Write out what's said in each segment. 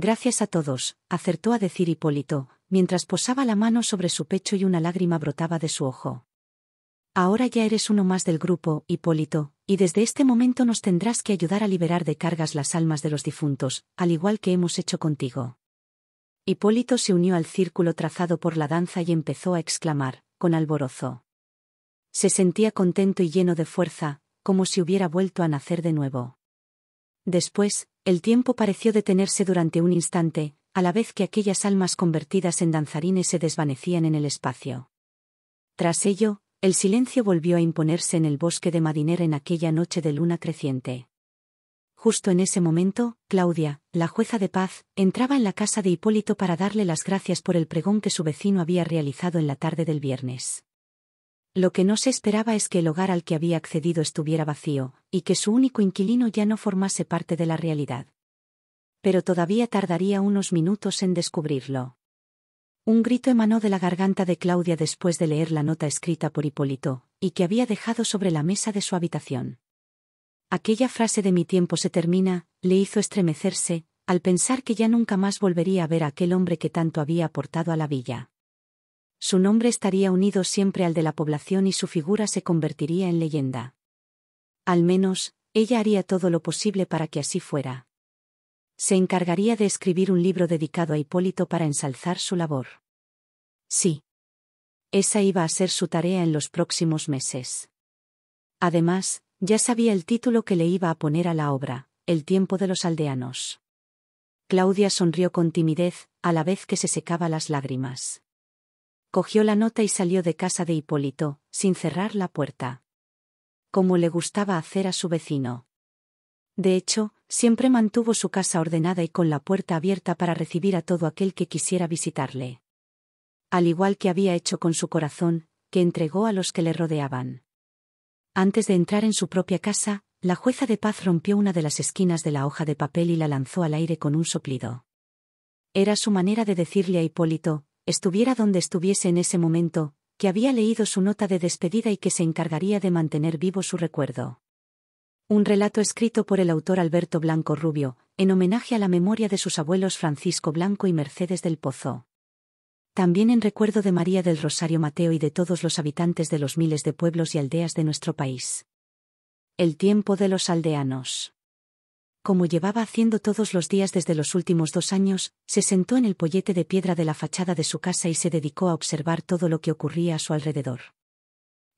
Gracias a todos, acertó a decir Hipólito, mientras posaba la mano sobre su pecho y una lágrima brotaba de su ojo. Ahora ya eres uno más del grupo, Hipólito, y desde este momento nos tendrás que ayudar a liberar de cargas las almas de los difuntos, al igual que hemos hecho contigo. Hipólito se unió al círculo trazado por la danza y empezó a exclamar, con alborozo. Se sentía contento y lleno de fuerza, como si hubiera vuelto a nacer de nuevo. Después, el tiempo pareció detenerse durante un instante, a la vez que aquellas almas convertidas en danzarines se desvanecían en el espacio. Tras ello, el silencio volvió a imponerse en el bosque de Madiner en aquella noche de luna creciente. Justo en ese momento, Claudia, la jueza de paz, entraba en la casa de Hipólito para darle las gracias por el pregón que su vecino había realizado en la tarde del viernes. Lo que no se esperaba es que el hogar al que había accedido estuviera vacío, y que su único inquilino ya no formase parte de la realidad. Pero todavía tardaría unos minutos en descubrirlo. Un grito emanó de la garganta de Claudia después de leer la nota escrita por Hipólito, y que había dejado sobre la mesa de su habitación. Aquella frase de mi tiempo se termina, le hizo estremecerse, al pensar que ya nunca más volvería a ver a aquel hombre que tanto había aportado a la villa su nombre estaría unido siempre al de la población y su figura se convertiría en leyenda. Al menos, ella haría todo lo posible para que así fuera. Se encargaría de escribir un libro dedicado a Hipólito para ensalzar su labor. Sí. Esa iba a ser su tarea en los próximos meses. Además, ya sabía el título que le iba a poner a la obra, El tiempo de los aldeanos. Claudia sonrió con timidez, a la vez que se secaba las lágrimas cogió la nota y salió de casa de Hipólito, sin cerrar la puerta. Como le gustaba hacer a su vecino. De hecho, siempre mantuvo su casa ordenada y con la puerta abierta para recibir a todo aquel que quisiera visitarle. Al igual que había hecho con su corazón, que entregó a los que le rodeaban. Antes de entrar en su propia casa, la jueza de paz rompió una de las esquinas de la hoja de papel y la lanzó al aire con un soplido. Era su manera de decirle a Hipólito, estuviera donde estuviese en ese momento, que había leído su nota de despedida y que se encargaría de mantener vivo su recuerdo. Un relato escrito por el autor Alberto Blanco Rubio, en homenaje a la memoria de sus abuelos Francisco Blanco y Mercedes del Pozo. También en recuerdo de María del Rosario Mateo y de todos los habitantes de los miles de pueblos y aldeas de nuestro país. El tiempo de los aldeanos como llevaba haciendo todos los días desde los últimos dos años, se sentó en el pollete de piedra de la fachada de su casa y se dedicó a observar todo lo que ocurría a su alrededor.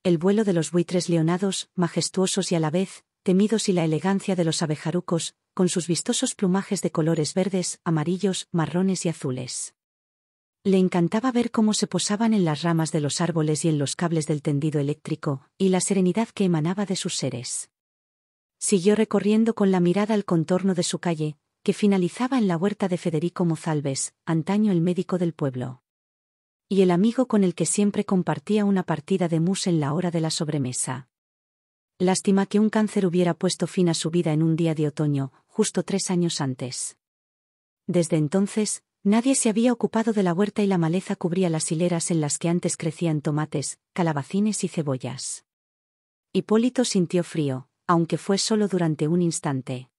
El vuelo de los buitres leonados, majestuosos y a la vez, temidos y la elegancia de los abejarucos, con sus vistosos plumajes de colores verdes, amarillos, marrones y azules. Le encantaba ver cómo se posaban en las ramas de los árboles y en los cables del tendido eléctrico, y la serenidad que emanaba de sus seres siguió recorriendo con la mirada el contorno de su calle, que finalizaba en la huerta de Federico Mozalves, antaño el médico del pueblo. Y el amigo con el que siempre compartía una partida de mus en la hora de la sobremesa. Lástima que un cáncer hubiera puesto fin a su vida en un día de otoño, justo tres años antes. Desde entonces, nadie se había ocupado de la huerta y la maleza cubría las hileras en las que antes crecían tomates, calabacines y cebollas. Hipólito sintió frío, aunque fue solo durante un instante.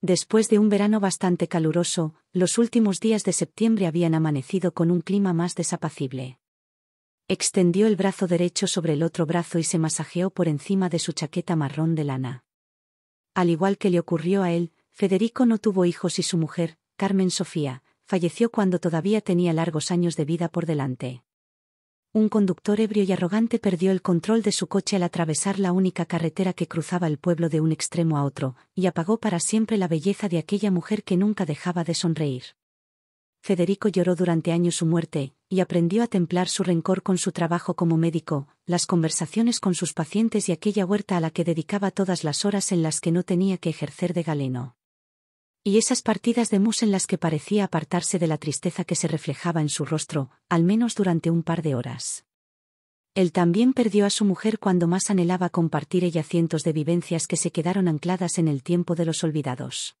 Después de un verano bastante caluroso, los últimos días de septiembre habían amanecido con un clima más desapacible. Extendió el brazo derecho sobre el otro brazo y se masajeó por encima de su chaqueta marrón de lana. Al igual que le ocurrió a él, Federico no tuvo hijos y su mujer, Carmen Sofía, falleció cuando todavía tenía largos años de vida por delante un conductor ebrio y arrogante perdió el control de su coche al atravesar la única carretera que cruzaba el pueblo de un extremo a otro, y apagó para siempre la belleza de aquella mujer que nunca dejaba de sonreír. Federico lloró durante años su muerte, y aprendió a templar su rencor con su trabajo como médico, las conversaciones con sus pacientes y aquella huerta a la que dedicaba todas las horas en las que no tenía que ejercer de galeno y esas partidas de mus en las que parecía apartarse de la tristeza que se reflejaba en su rostro, al menos durante un par de horas. Él también perdió a su mujer cuando más anhelaba compartir ella cientos de vivencias que se quedaron ancladas en el tiempo de los olvidados.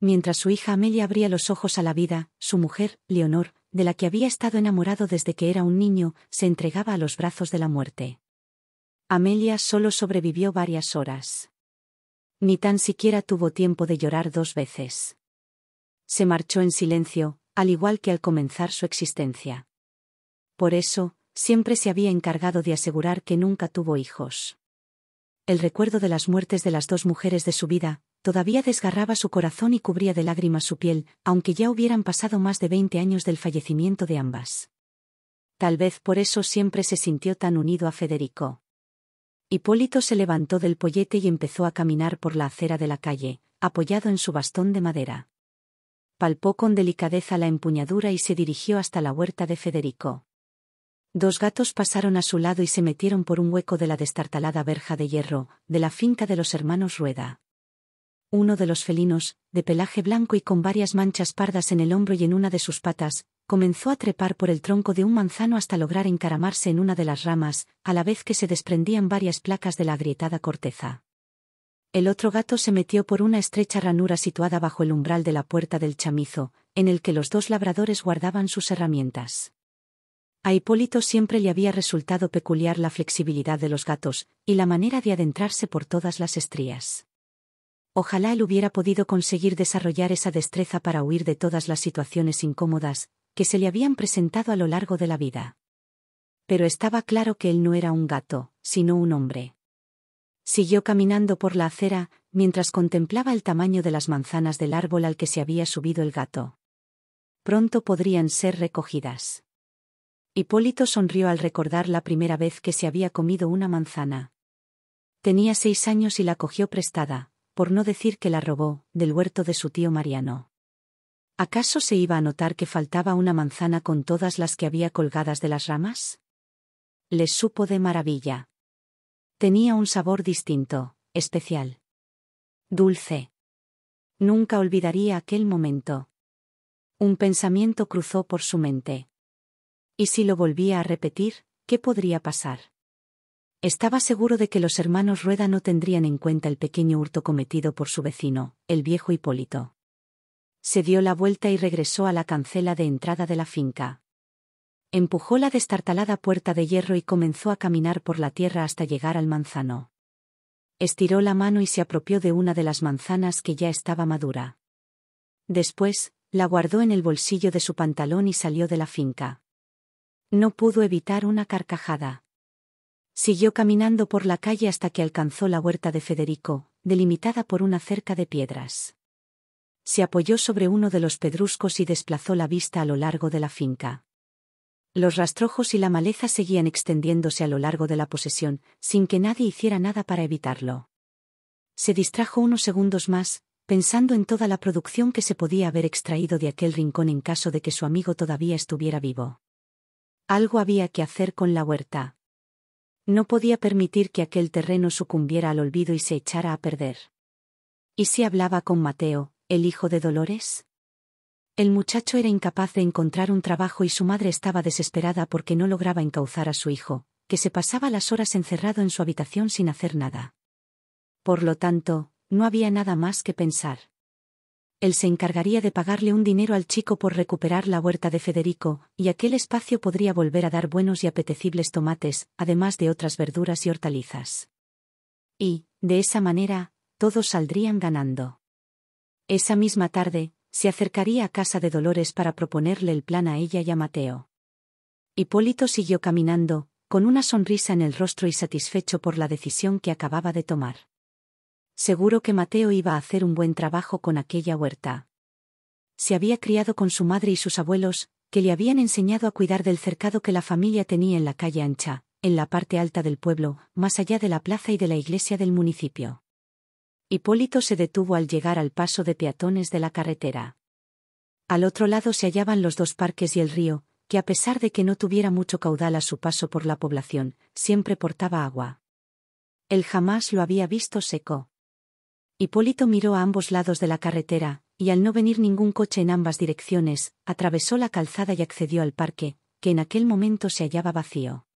Mientras su hija Amelia abría los ojos a la vida, su mujer, Leonor, de la que había estado enamorado desde que era un niño, se entregaba a los brazos de la muerte. Amelia solo sobrevivió varias horas. Ni tan siquiera tuvo tiempo de llorar dos veces. Se marchó en silencio, al igual que al comenzar su existencia. Por eso, siempre se había encargado de asegurar que nunca tuvo hijos. El recuerdo de las muertes de las dos mujeres de su vida, todavía desgarraba su corazón y cubría de lágrimas su piel, aunque ya hubieran pasado más de veinte años del fallecimiento de ambas. Tal vez por eso siempre se sintió tan unido a Federico. Hipólito se levantó del pollete y empezó a caminar por la acera de la calle, apoyado en su bastón de madera. Palpó con delicadeza la empuñadura y se dirigió hasta la huerta de Federico. Dos gatos pasaron a su lado y se metieron por un hueco de la destartalada verja de hierro, de la finca de los hermanos Rueda. Uno de los felinos, de pelaje blanco y con varias manchas pardas en el hombro y en una de sus patas, comenzó a trepar por el tronco de un manzano hasta lograr encaramarse en una de las ramas, a la vez que se desprendían varias placas de la agrietada corteza. El otro gato se metió por una estrecha ranura situada bajo el umbral de la puerta del chamizo, en el que los dos labradores guardaban sus herramientas. A Hipólito siempre le había resultado peculiar la flexibilidad de los gatos, y la manera de adentrarse por todas las estrías. Ojalá él hubiera podido conseguir desarrollar esa destreza para huir de todas las situaciones incómodas, que se le habían presentado a lo largo de la vida. Pero estaba claro que él no era un gato, sino un hombre. Siguió caminando por la acera, mientras contemplaba el tamaño de las manzanas del árbol al que se había subido el gato. Pronto podrían ser recogidas. Hipólito sonrió al recordar la primera vez que se había comido una manzana. Tenía seis años y la cogió prestada, por no decir que la robó, del huerto de su tío Mariano. ¿Acaso se iba a notar que faltaba una manzana con todas las que había colgadas de las ramas? Les supo de maravilla. Tenía un sabor distinto, especial. Dulce. Nunca olvidaría aquel momento. Un pensamiento cruzó por su mente. ¿Y si lo volvía a repetir, qué podría pasar? Estaba seguro de que los hermanos Rueda no tendrían en cuenta el pequeño hurto cometido por su vecino, el viejo Hipólito se dio la vuelta y regresó a la cancela de entrada de la finca. Empujó la destartalada puerta de hierro y comenzó a caminar por la tierra hasta llegar al manzano. Estiró la mano y se apropió de una de las manzanas que ya estaba madura. Después, la guardó en el bolsillo de su pantalón y salió de la finca. No pudo evitar una carcajada. Siguió caminando por la calle hasta que alcanzó la huerta de Federico, delimitada por una cerca de piedras se apoyó sobre uno de los pedruscos y desplazó la vista a lo largo de la finca. Los rastrojos y la maleza seguían extendiéndose a lo largo de la posesión, sin que nadie hiciera nada para evitarlo. Se distrajo unos segundos más, pensando en toda la producción que se podía haber extraído de aquel rincón en caso de que su amigo todavía estuviera vivo. Algo había que hacer con la huerta. No podía permitir que aquel terreno sucumbiera al olvido y se echara a perder. Y si hablaba con Mateo, ¿El hijo de Dolores? El muchacho era incapaz de encontrar un trabajo y su madre estaba desesperada porque no lograba encauzar a su hijo, que se pasaba las horas encerrado en su habitación sin hacer nada. Por lo tanto, no había nada más que pensar. Él se encargaría de pagarle un dinero al chico por recuperar la huerta de Federico, y aquel espacio podría volver a dar buenos y apetecibles tomates, además de otras verduras y hortalizas. Y, de esa manera, todos saldrían ganando. Esa misma tarde, se acercaría a casa de Dolores para proponerle el plan a ella y a Mateo. Hipólito siguió caminando, con una sonrisa en el rostro y satisfecho por la decisión que acababa de tomar. Seguro que Mateo iba a hacer un buen trabajo con aquella huerta. Se había criado con su madre y sus abuelos, que le habían enseñado a cuidar del cercado que la familia tenía en la calle ancha, en la parte alta del pueblo, más allá de la plaza y de la iglesia del municipio. Hipólito se detuvo al llegar al paso de peatones de la carretera. Al otro lado se hallaban los dos parques y el río, que a pesar de que no tuviera mucho caudal a su paso por la población, siempre portaba agua. Él jamás lo había visto seco. Hipólito miró a ambos lados de la carretera, y al no venir ningún coche en ambas direcciones, atravesó la calzada y accedió al parque, que en aquel momento se hallaba vacío.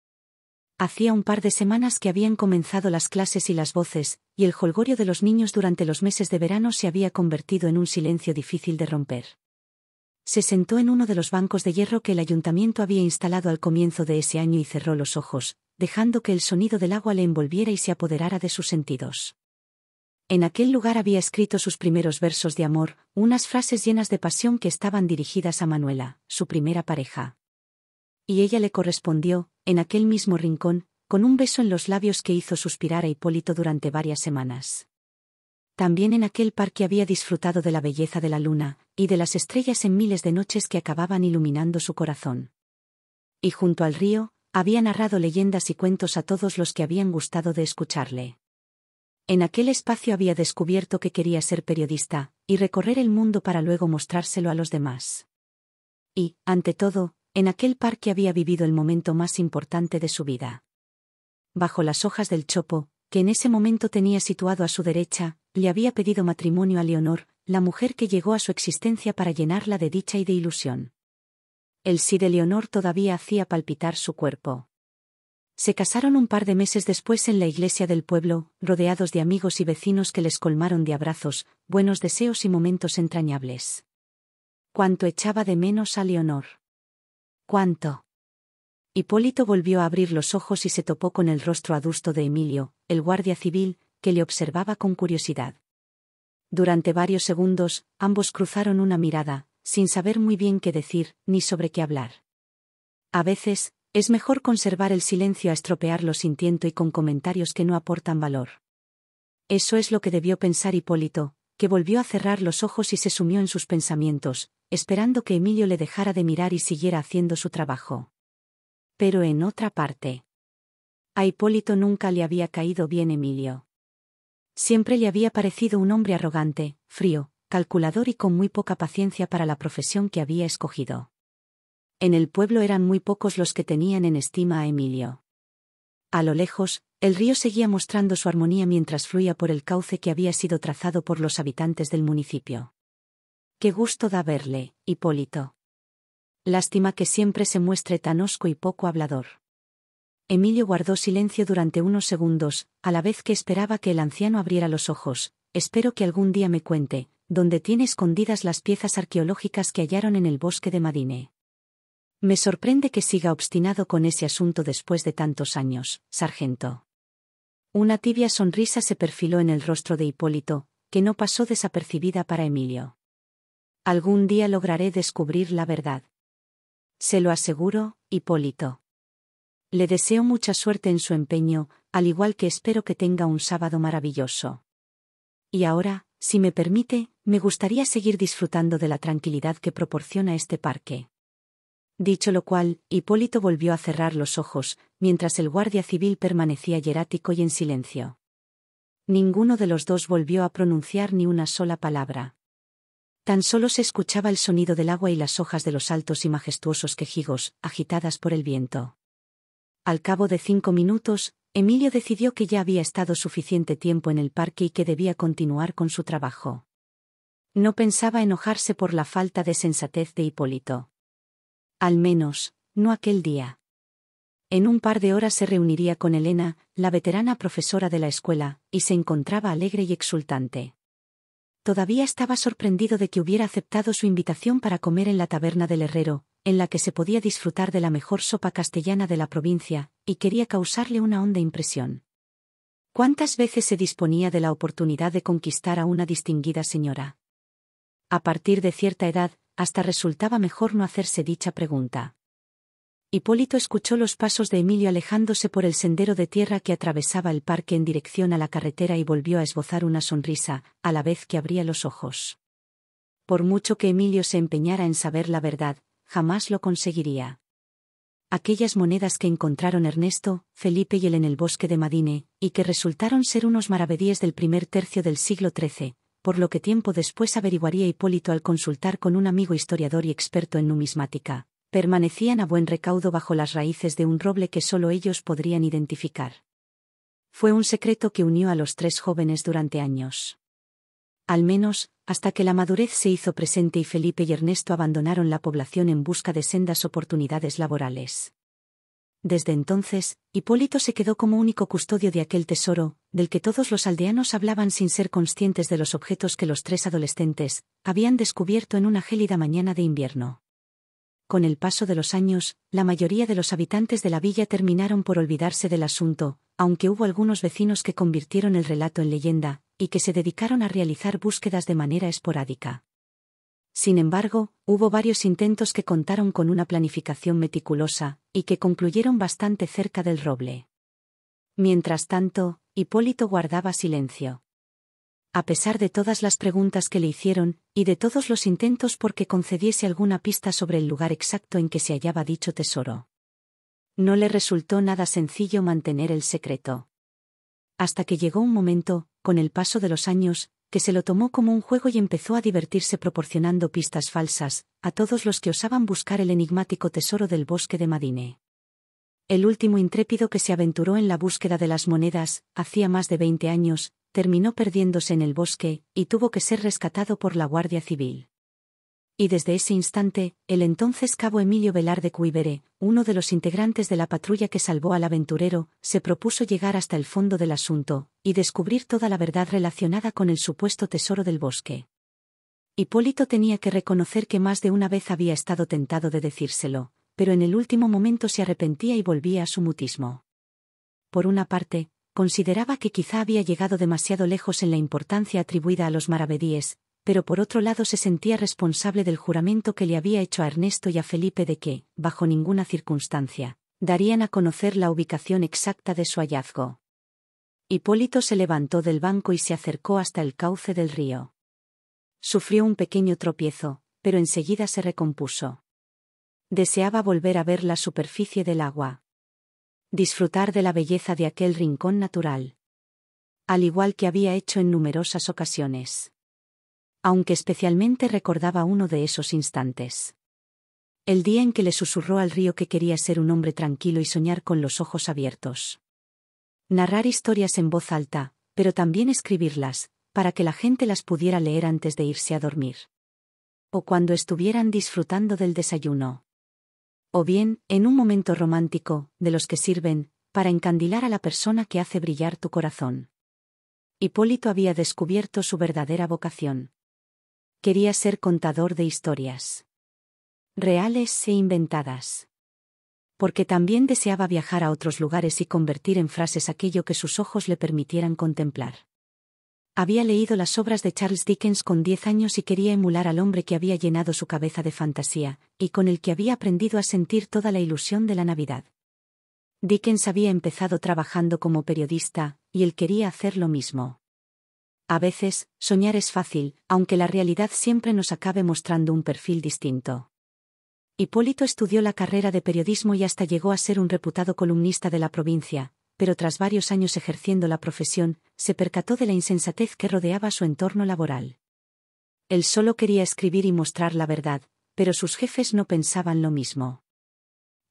Hacía un par de semanas que habían comenzado las clases y las voces, y el jolgorio de los niños durante los meses de verano se había convertido en un silencio difícil de romper. Se sentó en uno de los bancos de hierro que el ayuntamiento había instalado al comienzo de ese año y cerró los ojos, dejando que el sonido del agua le envolviera y se apoderara de sus sentidos. En aquel lugar había escrito sus primeros versos de amor, unas frases llenas de pasión que estaban dirigidas a Manuela, su primera pareja. Y ella le correspondió, en aquel mismo rincón, con un beso en los labios que hizo suspirar a Hipólito durante varias semanas. También en aquel parque había disfrutado de la belleza de la luna, y de las estrellas en miles de noches que acababan iluminando su corazón. Y junto al río, había narrado leyendas y cuentos a todos los que habían gustado de escucharle. En aquel espacio había descubierto que quería ser periodista, y recorrer el mundo para luego mostrárselo a los demás. Y, ante todo, en aquel parque había vivido el momento más importante de su vida. Bajo las hojas del chopo, que en ese momento tenía situado a su derecha, le había pedido matrimonio a Leonor, la mujer que llegó a su existencia para llenarla de dicha y de ilusión. El sí de Leonor todavía hacía palpitar su cuerpo. Se casaron un par de meses después en la iglesia del pueblo, rodeados de amigos y vecinos que les colmaron de abrazos, buenos deseos y momentos entrañables. Cuanto echaba de menos a Leonor. ¿Cuánto? Hipólito volvió a abrir los ojos y se topó con el rostro adusto de Emilio, el guardia civil, que le observaba con curiosidad. Durante varios segundos, ambos cruzaron una mirada, sin saber muy bien qué decir, ni sobre qué hablar. A veces, es mejor conservar el silencio a estropearlo sin tiento y con comentarios que no aportan valor. Eso es lo que debió pensar Hipólito, que volvió a cerrar los ojos y se sumió en sus pensamientos, esperando que Emilio le dejara de mirar y siguiera haciendo su trabajo. Pero en otra parte. A Hipólito nunca le había caído bien Emilio. Siempre le había parecido un hombre arrogante, frío, calculador y con muy poca paciencia para la profesión que había escogido. En el pueblo eran muy pocos los que tenían en estima a Emilio. A lo lejos, el río seguía mostrando su armonía mientras fluía por el cauce que había sido trazado por los habitantes del municipio. Qué gusto da verle, Hipólito. Lástima que siempre se muestre tan osco y poco hablador. Emilio guardó silencio durante unos segundos, a la vez que esperaba que el anciano abriera los ojos. Espero que algún día me cuente, dónde tiene escondidas las piezas arqueológicas que hallaron en el bosque de Madine. Me sorprende que siga obstinado con ese asunto después de tantos años, sargento. Una tibia sonrisa se perfiló en el rostro de Hipólito, que no pasó desapercibida para Emilio. Algún día lograré descubrir la verdad. Se lo aseguro, Hipólito. Le deseo mucha suerte en su empeño, al igual que espero que tenga un sábado maravilloso. Y ahora, si me permite, me gustaría seguir disfrutando de la tranquilidad que proporciona este parque. Dicho lo cual, Hipólito volvió a cerrar los ojos, mientras el guardia civil permanecía hierático y en silencio. Ninguno de los dos volvió a pronunciar ni una sola palabra. Tan solo se escuchaba el sonido del agua y las hojas de los altos y majestuosos quejigos, agitadas por el viento. Al cabo de cinco minutos, Emilio decidió que ya había estado suficiente tiempo en el parque y que debía continuar con su trabajo. No pensaba enojarse por la falta de sensatez de Hipólito. Al menos, no aquel día. En un par de horas se reuniría con Elena, la veterana profesora de la escuela, y se encontraba alegre y exultante. Todavía estaba sorprendido de que hubiera aceptado su invitación para comer en la taberna del herrero, en la que se podía disfrutar de la mejor sopa castellana de la provincia, y quería causarle una honda impresión. ¿Cuántas veces se disponía de la oportunidad de conquistar a una distinguida señora? A partir de cierta edad, hasta resultaba mejor no hacerse dicha pregunta. Hipólito escuchó los pasos de Emilio alejándose por el sendero de tierra que atravesaba el parque en dirección a la carretera y volvió a esbozar una sonrisa, a la vez que abría los ojos. Por mucho que Emilio se empeñara en saber la verdad, jamás lo conseguiría. Aquellas monedas que encontraron Ernesto, Felipe y él en el bosque de Madine, y que resultaron ser unos maravedíes del primer tercio del siglo XIII, por lo que tiempo después averiguaría Hipólito al consultar con un amigo historiador y experto en numismática permanecían a buen recaudo bajo las raíces de un roble que solo ellos podrían identificar. Fue un secreto que unió a los tres jóvenes durante años. Al menos, hasta que la madurez se hizo presente y Felipe y Ernesto abandonaron la población en busca de sendas oportunidades laborales. Desde entonces, Hipólito se quedó como único custodio de aquel tesoro, del que todos los aldeanos hablaban sin ser conscientes de los objetos que los tres adolescentes habían descubierto en una gélida mañana de invierno. Con el paso de los años, la mayoría de los habitantes de la villa terminaron por olvidarse del asunto, aunque hubo algunos vecinos que convirtieron el relato en leyenda, y que se dedicaron a realizar búsquedas de manera esporádica. Sin embargo, hubo varios intentos que contaron con una planificación meticulosa, y que concluyeron bastante cerca del roble. Mientras tanto, Hipólito guardaba silencio a pesar de todas las preguntas que le hicieron, y de todos los intentos por que concediese alguna pista sobre el lugar exacto en que se hallaba dicho tesoro. No le resultó nada sencillo mantener el secreto. Hasta que llegó un momento, con el paso de los años, que se lo tomó como un juego y empezó a divertirse proporcionando pistas falsas, a todos los que osaban buscar el enigmático tesoro del bosque de Madine el último intrépido que se aventuró en la búsqueda de las monedas, hacía más de veinte años, terminó perdiéndose en el bosque, y tuvo que ser rescatado por la Guardia Civil. Y desde ese instante, el entonces cabo Emilio Velarde Cuivere, uno de los integrantes de la patrulla que salvó al aventurero, se propuso llegar hasta el fondo del asunto, y descubrir toda la verdad relacionada con el supuesto tesoro del bosque. Hipólito tenía que reconocer que más de una vez había estado tentado de decírselo, pero en el último momento se arrepentía y volvía a su mutismo. Por una parte, Consideraba que quizá había llegado demasiado lejos en la importancia atribuida a los maravedíes, pero por otro lado se sentía responsable del juramento que le había hecho a Ernesto y a Felipe de que, bajo ninguna circunstancia, darían a conocer la ubicación exacta de su hallazgo. Hipólito se levantó del banco y se acercó hasta el cauce del río. Sufrió un pequeño tropiezo, pero enseguida se recompuso. Deseaba volver a ver la superficie del agua disfrutar de la belleza de aquel rincón natural. Al igual que había hecho en numerosas ocasiones. Aunque especialmente recordaba uno de esos instantes. El día en que le susurró al río que quería ser un hombre tranquilo y soñar con los ojos abiertos. Narrar historias en voz alta, pero también escribirlas, para que la gente las pudiera leer antes de irse a dormir. O cuando estuvieran disfrutando del desayuno o bien, en un momento romántico, de los que sirven, para encandilar a la persona que hace brillar tu corazón. Hipólito había descubierto su verdadera vocación. Quería ser contador de historias. Reales e inventadas. Porque también deseaba viajar a otros lugares y convertir en frases aquello que sus ojos le permitieran contemplar. Había leído las obras de Charles Dickens con diez años y quería emular al hombre que había llenado su cabeza de fantasía, y con el que había aprendido a sentir toda la ilusión de la Navidad. Dickens había empezado trabajando como periodista, y él quería hacer lo mismo. A veces, soñar es fácil, aunque la realidad siempre nos acabe mostrando un perfil distinto. Hipólito estudió la carrera de periodismo y hasta llegó a ser un reputado columnista de la provincia, pero tras varios años ejerciendo la profesión, se percató de la insensatez que rodeaba su entorno laboral. Él solo quería escribir y mostrar la verdad, pero sus jefes no pensaban lo mismo.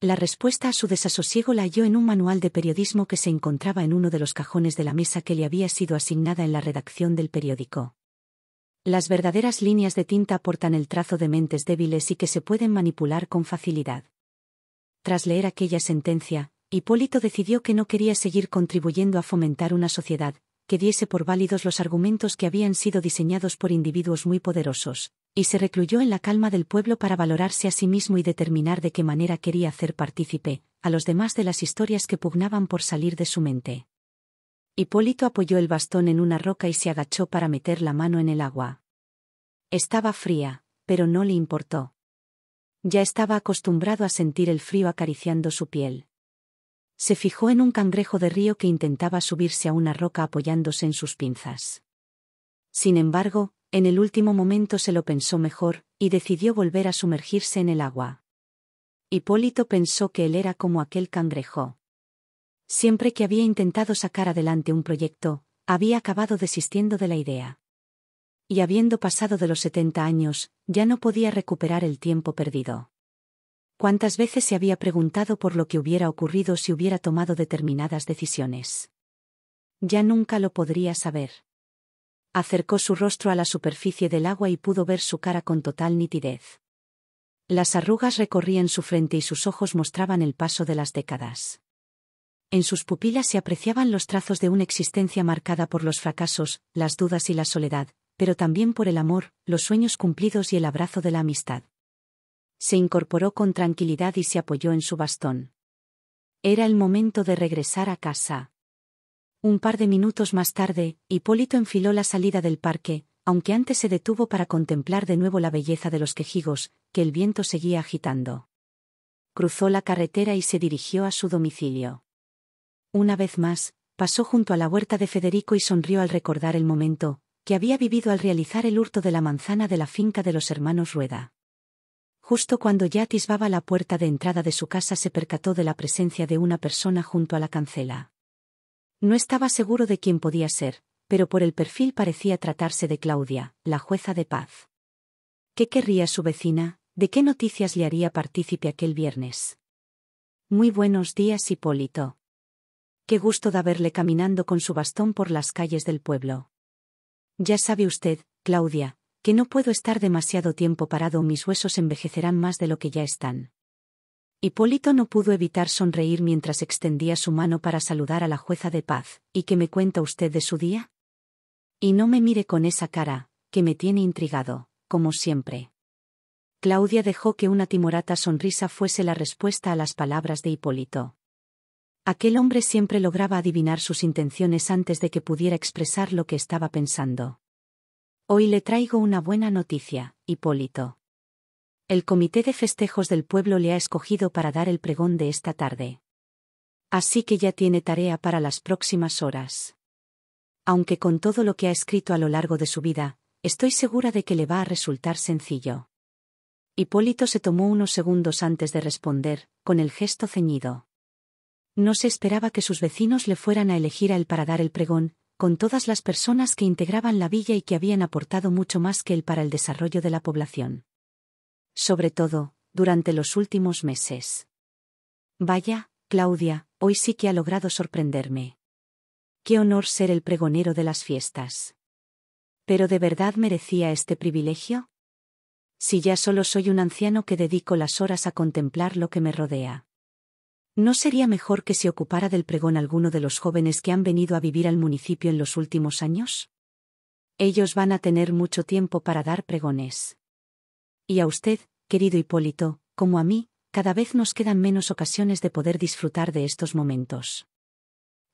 La respuesta a su desasosiego la halló en un manual de periodismo que se encontraba en uno de los cajones de la mesa que le había sido asignada en la redacción del periódico. Las verdaderas líneas de tinta aportan el trazo de mentes débiles y que se pueden manipular con facilidad. Tras leer aquella sentencia, Hipólito decidió que no quería seguir contribuyendo a fomentar una sociedad, que diese por válidos los argumentos que habían sido diseñados por individuos muy poderosos, y se recluyó en la calma del pueblo para valorarse a sí mismo y determinar de qué manera quería hacer partícipe a los demás de las historias que pugnaban por salir de su mente. Hipólito apoyó el bastón en una roca y se agachó para meter la mano en el agua. Estaba fría, pero no le importó. Ya estaba acostumbrado a sentir el frío acariciando su piel se fijó en un cangrejo de río que intentaba subirse a una roca apoyándose en sus pinzas. Sin embargo, en el último momento se lo pensó mejor, y decidió volver a sumergirse en el agua. Hipólito pensó que él era como aquel cangrejo. Siempre que había intentado sacar adelante un proyecto, había acabado desistiendo de la idea. Y habiendo pasado de los setenta años, ya no podía recuperar el tiempo perdido cuántas veces se había preguntado por lo que hubiera ocurrido si hubiera tomado determinadas decisiones. Ya nunca lo podría saber. Acercó su rostro a la superficie del agua y pudo ver su cara con total nitidez. Las arrugas recorrían su frente y sus ojos mostraban el paso de las décadas. En sus pupilas se apreciaban los trazos de una existencia marcada por los fracasos, las dudas y la soledad, pero también por el amor, los sueños cumplidos y el abrazo de la amistad se incorporó con tranquilidad y se apoyó en su bastón. Era el momento de regresar a casa. Un par de minutos más tarde, Hipólito enfiló la salida del parque, aunque antes se detuvo para contemplar de nuevo la belleza de los quejigos, que el viento seguía agitando. Cruzó la carretera y se dirigió a su domicilio. Una vez más, pasó junto a la huerta de Federico y sonrió al recordar el momento, que había vivido al realizar el hurto de la manzana de la finca de los hermanos Rueda. Justo cuando ya atisbaba la puerta de entrada de su casa se percató de la presencia de una persona junto a la cancela. No estaba seguro de quién podía ser, pero por el perfil parecía tratarse de Claudia, la jueza de paz. ¿Qué querría su vecina? ¿De qué noticias le haría partícipe aquel viernes? Muy buenos días, Hipólito. Qué gusto de verle caminando con su bastón por las calles del pueblo. Ya sabe usted, Claudia, que no puedo estar demasiado tiempo parado mis huesos envejecerán más de lo que ya están. Hipólito no pudo evitar sonreír mientras extendía su mano para saludar a la jueza de paz, ¿y que me cuenta usted de su día? Y no me mire con esa cara, que me tiene intrigado, como siempre. Claudia dejó que una timorata sonrisa fuese la respuesta a las palabras de Hipólito. Aquel hombre siempre lograba adivinar sus intenciones antes de que pudiera expresar lo que estaba pensando. Hoy le traigo una buena noticia, Hipólito. El Comité de Festejos del Pueblo le ha escogido para dar el pregón de esta tarde. Así que ya tiene tarea para las próximas horas. Aunque con todo lo que ha escrito a lo largo de su vida, estoy segura de que le va a resultar sencillo. Hipólito se tomó unos segundos antes de responder, con el gesto ceñido. No se esperaba que sus vecinos le fueran a elegir a él para dar el pregón, con todas las personas que integraban la villa y que habían aportado mucho más que él para el desarrollo de la población. Sobre todo, durante los últimos meses. Vaya, Claudia, hoy sí que ha logrado sorprenderme. Qué honor ser el pregonero de las fiestas. ¿Pero de verdad merecía este privilegio? Si ya solo soy un anciano que dedico las horas a contemplar lo que me rodea. ¿No sería mejor que se ocupara del pregón alguno de los jóvenes que han venido a vivir al municipio en los últimos años? Ellos van a tener mucho tiempo para dar pregones. Y a usted, querido Hipólito, como a mí, cada vez nos quedan menos ocasiones de poder disfrutar de estos momentos.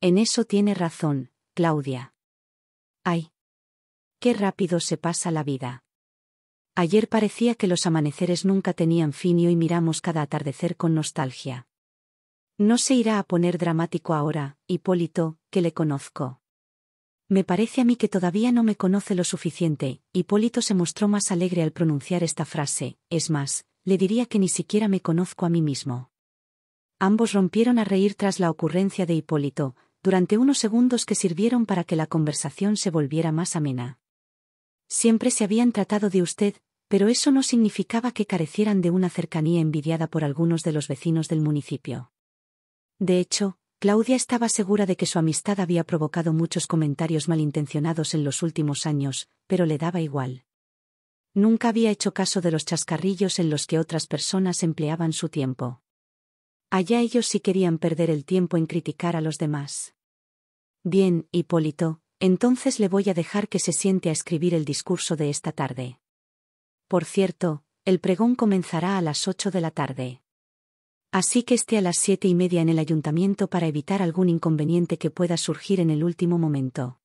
En eso tiene razón, Claudia. Ay. Qué rápido se pasa la vida. Ayer parecía que los amaneceres nunca tenían fin y hoy miramos cada atardecer con nostalgia. No se irá a poner dramático ahora, Hipólito, que le conozco. Me parece a mí que todavía no me conoce lo suficiente, Hipólito se mostró más alegre al pronunciar esta frase, es más, le diría que ni siquiera me conozco a mí mismo. Ambos rompieron a reír tras la ocurrencia de Hipólito, durante unos segundos que sirvieron para que la conversación se volviera más amena. Siempre se habían tratado de usted, pero eso no significaba que carecieran de una cercanía envidiada por algunos de los vecinos del municipio. De hecho, Claudia estaba segura de que su amistad había provocado muchos comentarios malintencionados en los últimos años, pero le daba igual. Nunca había hecho caso de los chascarrillos en los que otras personas empleaban su tiempo. Allá ellos sí querían perder el tiempo en criticar a los demás. Bien, Hipólito, entonces le voy a dejar que se siente a escribir el discurso de esta tarde. Por cierto, el pregón comenzará a las ocho de la tarde. Así que esté a las siete y media en el ayuntamiento para evitar algún inconveniente que pueda surgir en el último momento.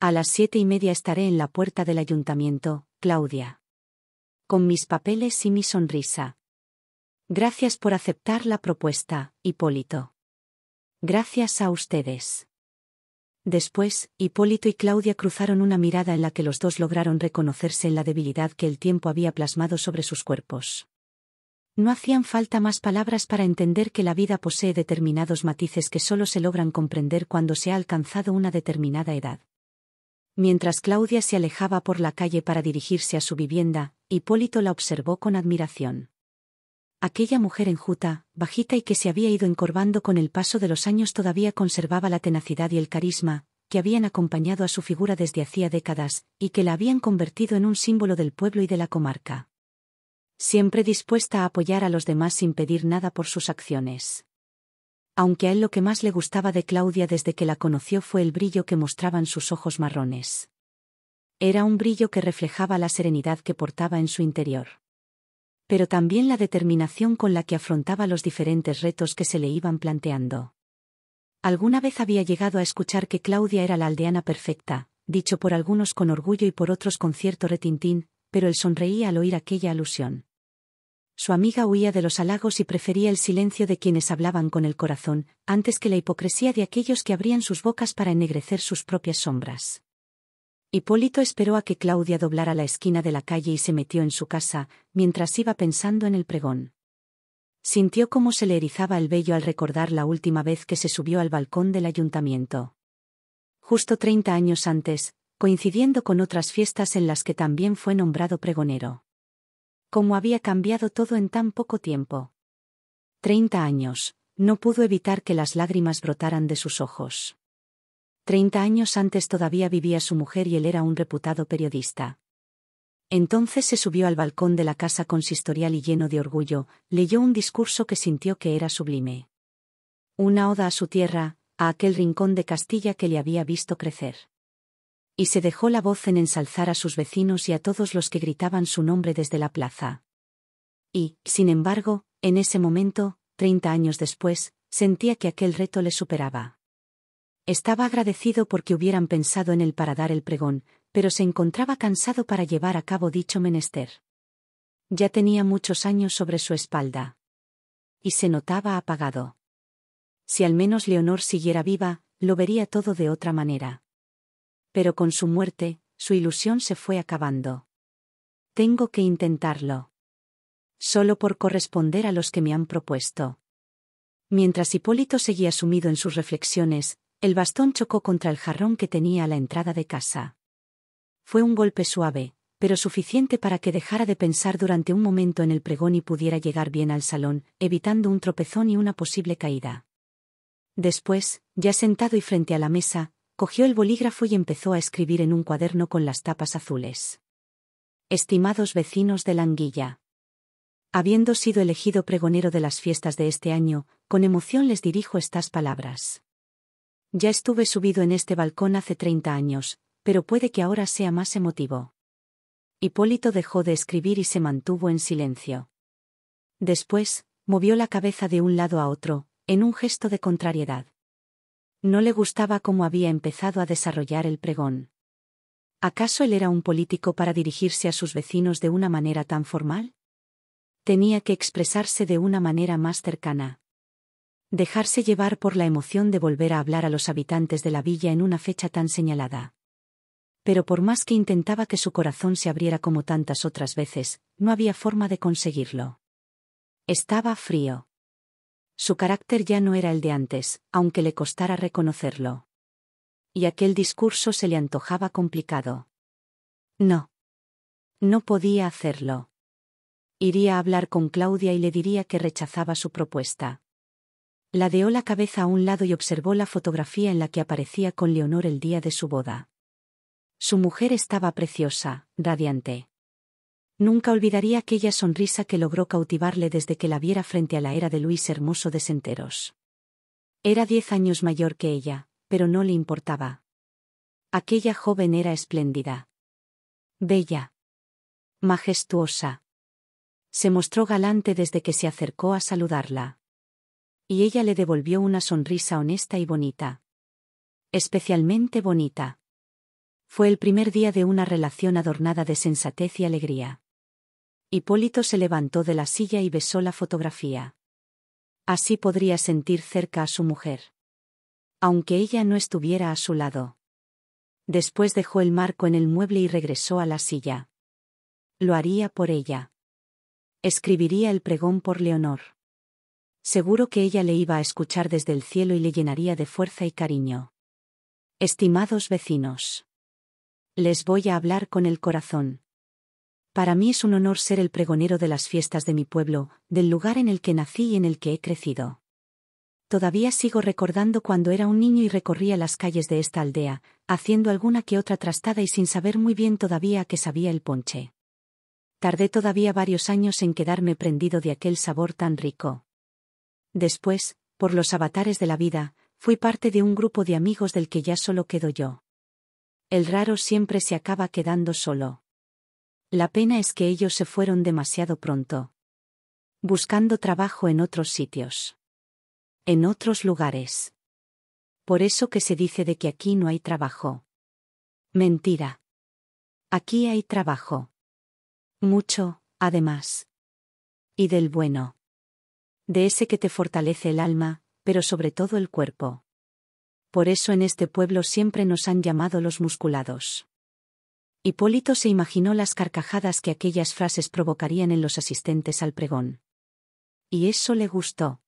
A las siete y media estaré en la puerta del ayuntamiento, Claudia. Con mis papeles y mi sonrisa. Gracias por aceptar la propuesta, Hipólito. Gracias a ustedes. Después, Hipólito y Claudia cruzaron una mirada en la que los dos lograron reconocerse en la debilidad que el tiempo había plasmado sobre sus cuerpos. No hacían falta más palabras para entender que la vida posee determinados matices que solo se logran comprender cuando se ha alcanzado una determinada edad. Mientras Claudia se alejaba por la calle para dirigirse a su vivienda, Hipólito la observó con admiración. Aquella mujer enjuta, bajita y que se había ido encorvando con el paso de los años todavía conservaba la tenacidad y el carisma, que habían acompañado a su figura desde hacía décadas, y que la habían convertido en un símbolo del pueblo y de la comarca siempre dispuesta a apoyar a los demás sin pedir nada por sus acciones. Aunque a él lo que más le gustaba de Claudia desde que la conoció fue el brillo que mostraban sus ojos marrones. Era un brillo que reflejaba la serenidad que portaba en su interior. Pero también la determinación con la que afrontaba los diferentes retos que se le iban planteando. Alguna vez había llegado a escuchar que Claudia era la aldeana perfecta, dicho por algunos con orgullo y por otros con cierto retintín, pero él sonreía al oír aquella alusión su amiga huía de los halagos y prefería el silencio de quienes hablaban con el corazón, antes que la hipocresía de aquellos que abrían sus bocas para ennegrecer sus propias sombras. Hipólito esperó a que Claudia doblara la esquina de la calle y se metió en su casa, mientras iba pensando en el pregón. Sintió cómo se le erizaba el vello al recordar la última vez que se subió al balcón del ayuntamiento. Justo treinta años antes, coincidiendo con otras fiestas en las que también fue nombrado pregonero cómo había cambiado todo en tan poco tiempo. Treinta años, no pudo evitar que las lágrimas brotaran de sus ojos. Treinta años antes todavía vivía su mujer y él era un reputado periodista. Entonces se subió al balcón de la casa consistorial y lleno de orgullo, leyó un discurso que sintió que era sublime. Una oda a su tierra, a aquel rincón de Castilla que le había visto crecer y se dejó la voz en ensalzar a sus vecinos y a todos los que gritaban su nombre desde la plaza. Y, sin embargo, en ese momento, treinta años después, sentía que aquel reto le superaba. Estaba agradecido porque hubieran pensado en él para dar el pregón, pero se encontraba cansado para llevar a cabo dicho menester. Ya tenía muchos años sobre su espalda. Y se notaba apagado. Si al menos Leonor siguiera viva, lo vería todo de otra manera. Pero con su muerte, su ilusión se fue acabando. Tengo que intentarlo. Solo por corresponder a los que me han propuesto. Mientras Hipólito seguía sumido en sus reflexiones, el bastón chocó contra el jarrón que tenía a la entrada de casa. Fue un golpe suave, pero suficiente para que dejara de pensar durante un momento en el pregón y pudiera llegar bien al salón, evitando un tropezón y una posible caída. Después, ya sentado y frente a la mesa, cogió el bolígrafo y empezó a escribir en un cuaderno con las tapas azules. Estimados vecinos de Languilla. Habiendo sido elegido pregonero de las fiestas de este año, con emoción les dirijo estas palabras. Ya estuve subido en este balcón hace treinta años, pero puede que ahora sea más emotivo. Hipólito dejó de escribir y se mantuvo en silencio. Después, movió la cabeza de un lado a otro, en un gesto de contrariedad. No le gustaba cómo había empezado a desarrollar el pregón. ¿Acaso él era un político para dirigirse a sus vecinos de una manera tan formal? Tenía que expresarse de una manera más cercana. Dejarse llevar por la emoción de volver a hablar a los habitantes de la villa en una fecha tan señalada. Pero por más que intentaba que su corazón se abriera como tantas otras veces, no había forma de conseguirlo. Estaba frío. Su carácter ya no era el de antes, aunque le costara reconocerlo. Y aquel discurso se le antojaba complicado. No. No podía hacerlo. Iría a hablar con Claudia y le diría que rechazaba su propuesta. Ladeó la cabeza a un lado y observó la fotografía en la que aparecía con Leonor el día de su boda. Su mujer estaba preciosa, radiante. Nunca olvidaría aquella sonrisa que logró cautivarle desde que la viera frente a la era de Luis Hermoso de Senteros. Era diez años mayor que ella, pero no le importaba. Aquella joven era espléndida. Bella. Majestuosa. Se mostró galante desde que se acercó a saludarla. Y ella le devolvió una sonrisa honesta y bonita. Especialmente bonita. Fue el primer día de una relación adornada de sensatez y alegría. Hipólito se levantó de la silla y besó la fotografía. Así podría sentir cerca a su mujer. Aunque ella no estuviera a su lado. Después dejó el marco en el mueble y regresó a la silla. Lo haría por ella. Escribiría el pregón por Leonor. Seguro que ella le iba a escuchar desde el cielo y le llenaría de fuerza y cariño. Estimados vecinos. Les voy a hablar con el corazón. Para mí es un honor ser el pregonero de las fiestas de mi pueblo, del lugar en el que nací y en el que he crecido. Todavía sigo recordando cuando era un niño y recorría las calles de esta aldea, haciendo alguna que otra trastada y sin saber muy bien todavía que sabía el ponche. Tardé todavía varios años en quedarme prendido de aquel sabor tan rico. Después, por los avatares de la vida, fui parte de un grupo de amigos del que ya solo quedo yo. El raro siempre se acaba quedando solo. La pena es que ellos se fueron demasiado pronto. Buscando trabajo en otros sitios. En otros lugares. Por eso que se dice de que aquí no hay trabajo. Mentira. Aquí hay trabajo. Mucho, además. Y del bueno. De ese que te fortalece el alma, pero sobre todo el cuerpo. Por eso en este pueblo siempre nos han llamado los musculados. Hipólito se imaginó las carcajadas que aquellas frases provocarían en los asistentes al pregón. Y eso le gustó.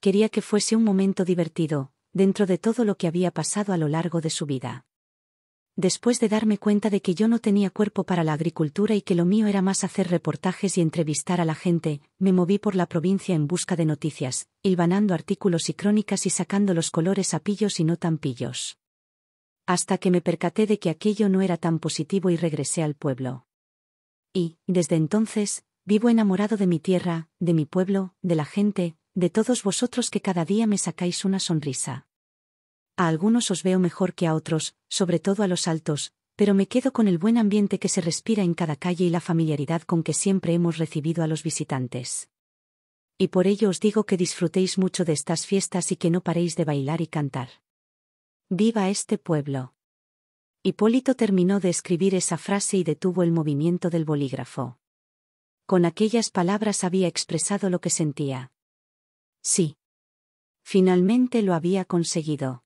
Quería que fuese un momento divertido, dentro de todo lo que había pasado a lo largo de su vida. Después de darme cuenta de que yo no tenía cuerpo para la agricultura y que lo mío era más hacer reportajes y entrevistar a la gente, me moví por la provincia en busca de noticias, hilvanando artículos y crónicas y sacando los colores a pillos y no tan pillos hasta que me percaté de que aquello no era tan positivo y regresé al pueblo. Y, desde entonces, vivo enamorado de mi tierra, de mi pueblo, de la gente, de todos vosotros que cada día me sacáis una sonrisa. A algunos os veo mejor que a otros, sobre todo a los altos, pero me quedo con el buen ambiente que se respira en cada calle y la familiaridad con que siempre hemos recibido a los visitantes. Y por ello os digo que disfrutéis mucho de estas fiestas y que no paréis de bailar y cantar. ¡Viva este pueblo! Hipólito terminó de escribir esa frase y detuvo el movimiento del bolígrafo. Con aquellas palabras había expresado lo que sentía. Sí. Finalmente lo había conseguido.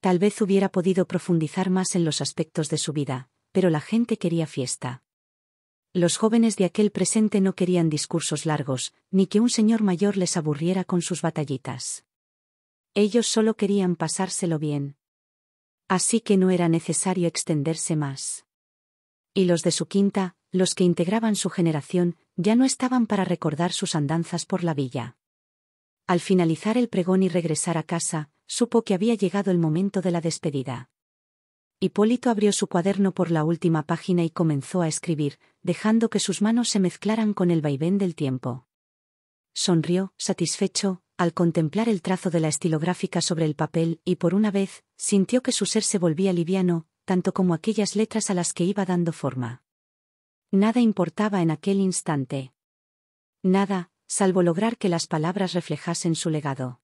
Tal vez hubiera podido profundizar más en los aspectos de su vida, pero la gente quería fiesta. Los jóvenes de aquel presente no querían discursos largos, ni que un señor mayor les aburriera con sus batallitas. Ellos solo querían pasárselo bien. Así que no era necesario extenderse más. Y los de su quinta, los que integraban su generación, ya no estaban para recordar sus andanzas por la villa. Al finalizar el pregón y regresar a casa, supo que había llegado el momento de la despedida. Hipólito abrió su cuaderno por la última página y comenzó a escribir, dejando que sus manos se mezclaran con el vaivén del tiempo. Sonrió, satisfecho, al contemplar el trazo de la estilográfica sobre el papel y por una vez, sintió que su ser se volvía liviano, tanto como aquellas letras a las que iba dando forma. Nada importaba en aquel instante. Nada, salvo lograr que las palabras reflejasen su legado.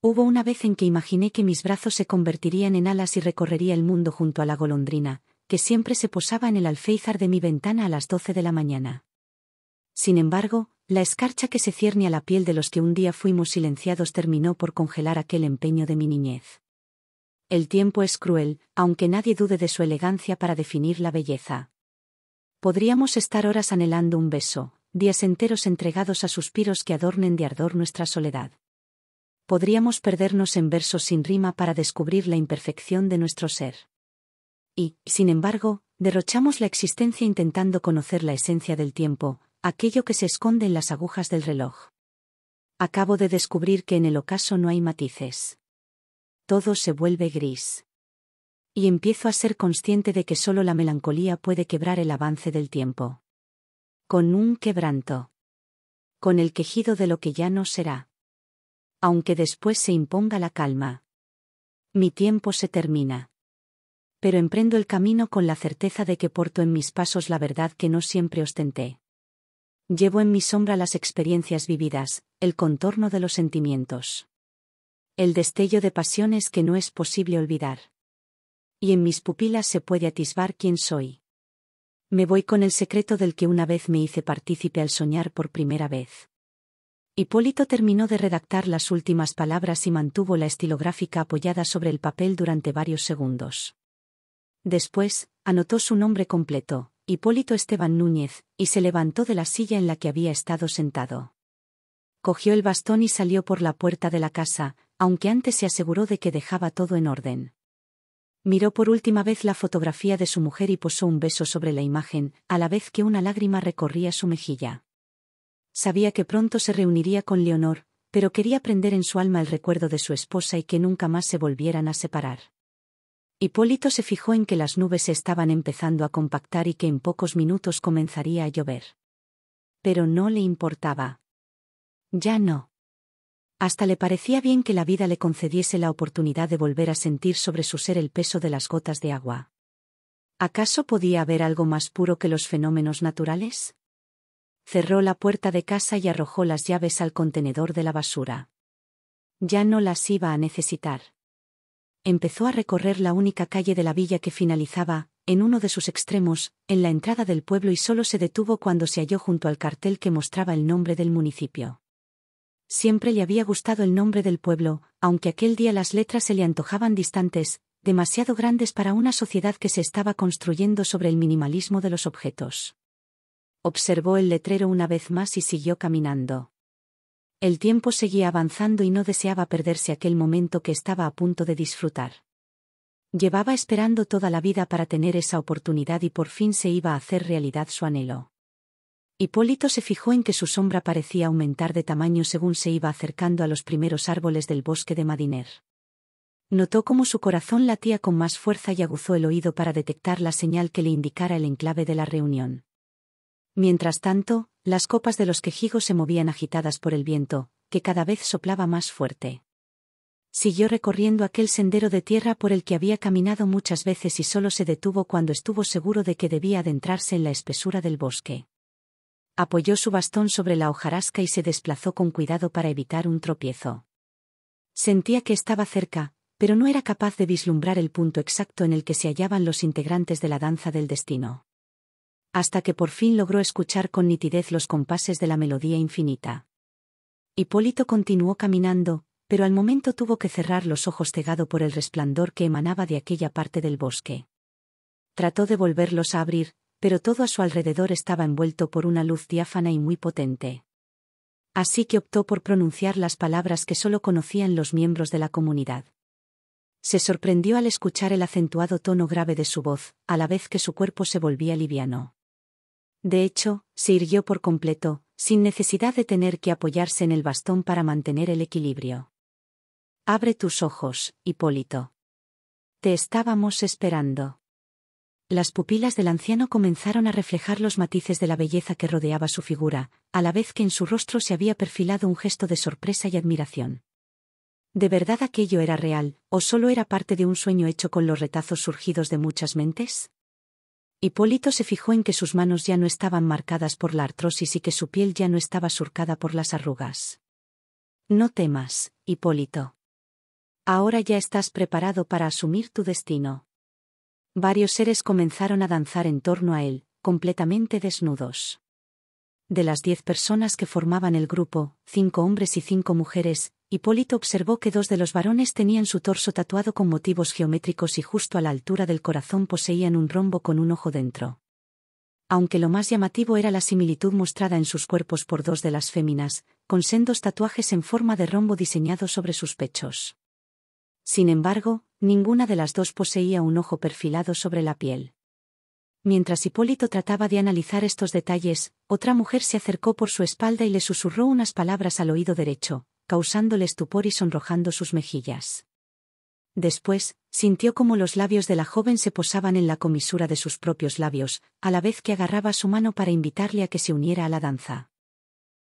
Hubo una vez en que imaginé que mis brazos se convertirían en alas y recorrería el mundo junto a la golondrina, que siempre se posaba en el alféizar de mi ventana a las doce de la mañana. Sin embargo, la escarcha que se cierne a la piel de los que un día fuimos silenciados terminó por congelar aquel empeño de mi niñez. El tiempo es cruel, aunque nadie dude de su elegancia para definir la belleza. Podríamos estar horas anhelando un beso, días enteros entregados a suspiros que adornen de ardor nuestra soledad. Podríamos perdernos en versos sin rima para descubrir la imperfección de nuestro ser. Y, sin embargo, derrochamos la existencia intentando conocer la esencia del tiempo, aquello que se esconde en las agujas del reloj. Acabo de descubrir que en el ocaso no hay matices. Todo se vuelve gris. Y empiezo a ser consciente de que solo la melancolía puede quebrar el avance del tiempo. Con un quebranto. Con el quejido de lo que ya no será. Aunque después se imponga la calma. Mi tiempo se termina. Pero emprendo el camino con la certeza de que porto en mis pasos la verdad que no siempre ostenté llevo en mi sombra las experiencias vividas, el contorno de los sentimientos. El destello de pasiones que no es posible olvidar. Y en mis pupilas se puede atisbar quién soy. Me voy con el secreto del que una vez me hice partícipe al soñar por primera vez. Hipólito terminó de redactar las últimas palabras y mantuvo la estilográfica apoyada sobre el papel durante varios segundos. Después, anotó su nombre completo, Hipólito Esteban Núñez, y se levantó de la silla en la que había estado sentado. Cogió el bastón y salió por la puerta de la casa, aunque antes se aseguró de que dejaba todo en orden. Miró por última vez la fotografía de su mujer y posó un beso sobre la imagen, a la vez que una lágrima recorría su mejilla. Sabía que pronto se reuniría con Leonor, pero quería prender en su alma el recuerdo de su esposa y que nunca más se volvieran a separar. Hipólito se fijó en que las nubes se estaban empezando a compactar y que en pocos minutos comenzaría a llover. Pero no le importaba. Ya no. Hasta le parecía bien que la vida le concediese la oportunidad de volver a sentir sobre su ser el peso de las gotas de agua. ¿Acaso podía haber algo más puro que los fenómenos naturales? Cerró la puerta de casa y arrojó las llaves al contenedor de la basura. Ya no las iba a necesitar empezó a recorrer la única calle de la villa que finalizaba, en uno de sus extremos, en la entrada del pueblo y solo se detuvo cuando se halló junto al cartel que mostraba el nombre del municipio. Siempre le había gustado el nombre del pueblo, aunque aquel día las letras se le antojaban distantes, demasiado grandes para una sociedad que se estaba construyendo sobre el minimalismo de los objetos. Observó el letrero una vez más y siguió caminando. El tiempo seguía avanzando y no deseaba perderse aquel momento que estaba a punto de disfrutar. Llevaba esperando toda la vida para tener esa oportunidad y por fin se iba a hacer realidad su anhelo. Hipólito se fijó en que su sombra parecía aumentar de tamaño según se iba acercando a los primeros árboles del bosque de Madiner. Notó cómo su corazón latía con más fuerza y aguzó el oído para detectar la señal que le indicara el enclave de la reunión. Mientras tanto, las copas de los quejigos se movían agitadas por el viento, que cada vez soplaba más fuerte. Siguió recorriendo aquel sendero de tierra por el que había caminado muchas veces y solo se detuvo cuando estuvo seguro de que debía adentrarse en la espesura del bosque. Apoyó su bastón sobre la hojarasca y se desplazó con cuidado para evitar un tropiezo. Sentía que estaba cerca, pero no era capaz de vislumbrar el punto exacto en el que se hallaban los integrantes de la danza del destino hasta que por fin logró escuchar con nitidez los compases de la melodía infinita. Hipólito continuó caminando, pero al momento tuvo que cerrar los ojos cegado por el resplandor que emanaba de aquella parte del bosque. Trató de volverlos a abrir, pero todo a su alrededor estaba envuelto por una luz diáfana y muy potente. Así que optó por pronunciar las palabras que solo conocían los miembros de la comunidad. Se sorprendió al escuchar el acentuado tono grave de su voz, a la vez que su cuerpo se volvía liviano. De hecho, se irguió por completo, sin necesidad de tener que apoyarse en el bastón para mantener el equilibrio. Abre tus ojos, Hipólito. Te estábamos esperando. Las pupilas del anciano comenzaron a reflejar los matices de la belleza que rodeaba su figura, a la vez que en su rostro se había perfilado un gesto de sorpresa y admiración. ¿De verdad aquello era real, o solo era parte de un sueño hecho con los retazos surgidos de muchas mentes? Hipólito se fijó en que sus manos ya no estaban marcadas por la artrosis y que su piel ya no estaba surcada por las arrugas. No temas, Hipólito. Ahora ya estás preparado para asumir tu destino. Varios seres comenzaron a danzar en torno a él, completamente desnudos. De las diez personas que formaban el grupo, cinco hombres y cinco mujeres, Hipólito observó que dos de los varones tenían su torso tatuado con motivos geométricos y justo a la altura del corazón poseían un rombo con un ojo dentro. Aunque lo más llamativo era la similitud mostrada en sus cuerpos por dos de las féminas, con sendos tatuajes en forma de rombo diseñados sobre sus pechos. Sin embargo, ninguna de las dos poseía un ojo perfilado sobre la piel. Mientras Hipólito trataba de analizar estos detalles, otra mujer se acercó por su espalda y le susurró unas palabras al oído derecho, causándole estupor y sonrojando sus mejillas. Después, sintió como los labios de la joven se posaban en la comisura de sus propios labios, a la vez que agarraba su mano para invitarle a que se uniera a la danza.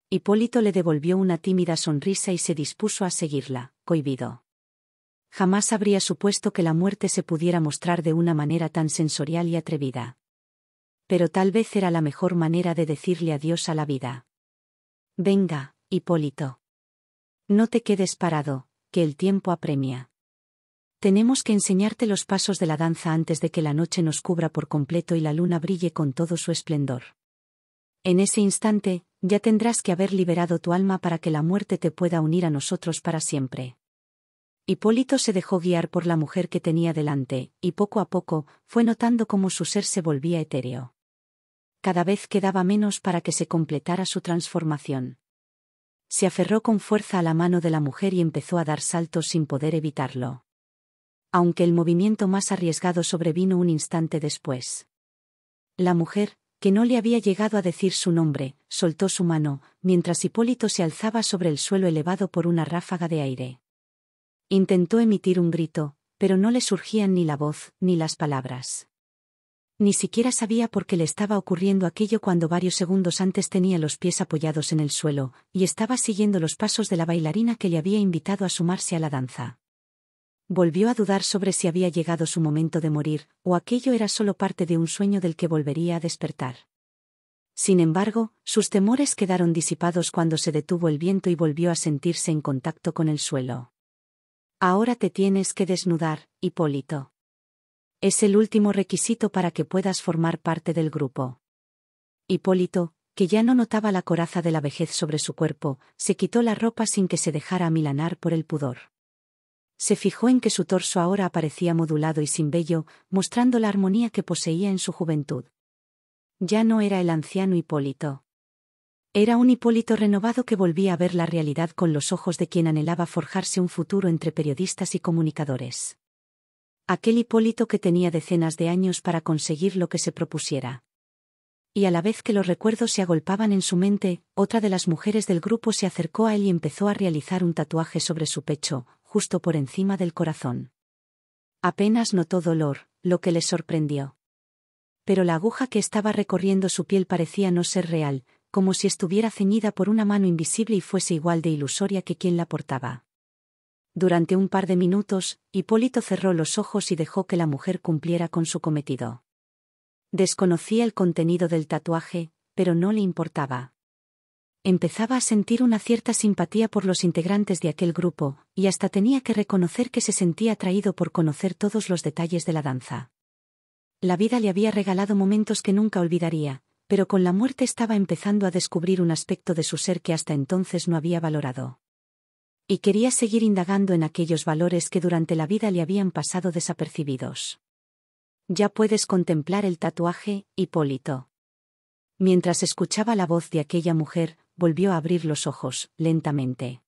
Hipólito le devolvió una tímida sonrisa y se dispuso a seguirla, cohibido. Jamás habría supuesto que la muerte se pudiera mostrar de una manera tan sensorial y atrevida. Pero tal vez era la mejor manera de decirle adiós a la vida. Venga, Hipólito. No te quedes parado, que el tiempo apremia. Tenemos que enseñarte los pasos de la danza antes de que la noche nos cubra por completo y la luna brille con todo su esplendor. En ese instante, ya tendrás que haber liberado tu alma para que la muerte te pueda unir a nosotros para siempre. Hipólito se dejó guiar por la mujer que tenía delante, y poco a poco fue notando cómo su ser se volvía etéreo. Cada vez quedaba menos para que se completara su transformación se aferró con fuerza a la mano de la mujer y empezó a dar saltos sin poder evitarlo. Aunque el movimiento más arriesgado sobrevino un instante después. La mujer, que no le había llegado a decir su nombre, soltó su mano, mientras Hipólito se alzaba sobre el suelo elevado por una ráfaga de aire. Intentó emitir un grito, pero no le surgían ni la voz, ni las palabras. Ni siquiera sabía por qué le estaba ocurriendo aquello cuando varios segundos antes tenía los pies apoyados en el suelo, y estaba siguiendo los pasos de la bailarina que le había invitado a sumarse a la danza. Volvió a dudar sobre si había llegado su momento de morir, o aquello era solo parte de un sueño del que volvería a despertar. Sin embargo, sus temores quedaron disipados cuando se detuvo el viento y volvió a sentirse en contacto con el suelo. Ahora te tienes que desnudar, Hipólito. Es el último requisito para que puedas formar parte del grupo. Hipólito, que ya no notaba la coraza de la vejez sobre su cuerpo, se quitó la ropa sin que se dejara amilanar por el pudor. Se fijó en que su torso ahora aparecía modulado y sin vello, mostrando la armonía que poseía en su juventud. Ya no era el anciano Hipólito. Era un Hipólito renovado que volvía a ver la realidad con los ojos de quien anhelaba forjarse un futuro entre periodistas y comunicadores aquel Hipólito que tenía decenas de años para conseguir lo que se propusiera. Y a la vez que los recuerdos se agolpaban en su mente, otra de las mujeres del grupo se acercó a él y empezó a realizar un tatuaje sobre su pecho, justo por encima del corazón. Apenas notó dolor, lo que le sorprendió. Pero la aguja que estaba recorriendo su piel parecía no ser real, como si estuviera ceñida por una mano invisible y fuese igual de ilusoria que quien la portaba. Durante un par de minutos, Hipólito cerró los ojos y dejó que la mujer cumpliera con su cometido. Desconocía el contenido del tatuaje, pero no le importaba. Empezaba a sentir una cierta simpatía por los integrantes de aquel grupo, y hasta tenía que reconocer que se sentía atraído por conocer todos los detalles de la danza. La vida le había regalado momentos que nunca olvidaría, pero con la muerte estaba empezando a descubrir un aspecto de su ser que hasta entonces no había valorado y quería seguir indagando en aquellos valores que durante la vida le habían pasado desapercibidos. Ya puedes contemplar el tatuaje, Hipólito. Mientras escuchaba la voz de aquella mujer, volvió a abrir los ojos, lentamente.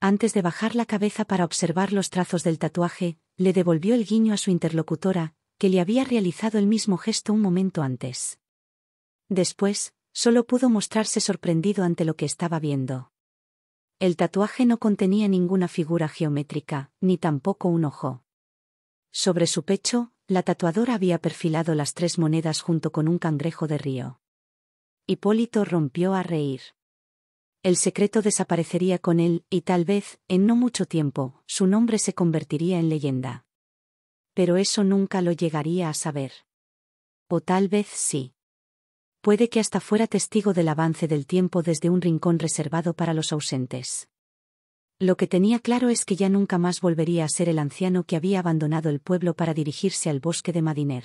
Antes de bajar la cabeza para observar los trazos del tatuaje, le devolvió el guiño a su interlocutora, que le había realizado el mismo gesto un momento antes. Después, solo pudo mostrarse sorprendido ante lo que estaba viendo. El tatuaje no contenía ninguna figura geométrica, ni tampoco un ojo. Sobre su pecho, la tatuadora había perfilado las tres monedas junto con un cangrejo de río. Hipólito rompió a reír. El secreto desaparecería con él, y tal vez, en no mucho tiempo, su nombre se convertiría en leyenda. Pero eso nunca lo llegaría a saber. O tal vez sí puede que hasta fuera testigo del avance del tiempo desde un rincón reservado para los ausentes. Lo que tenía claro es que ya nunca más volvería a ser el anciano que había abandonado el pueblo para dirigirse al bosque de Madiner.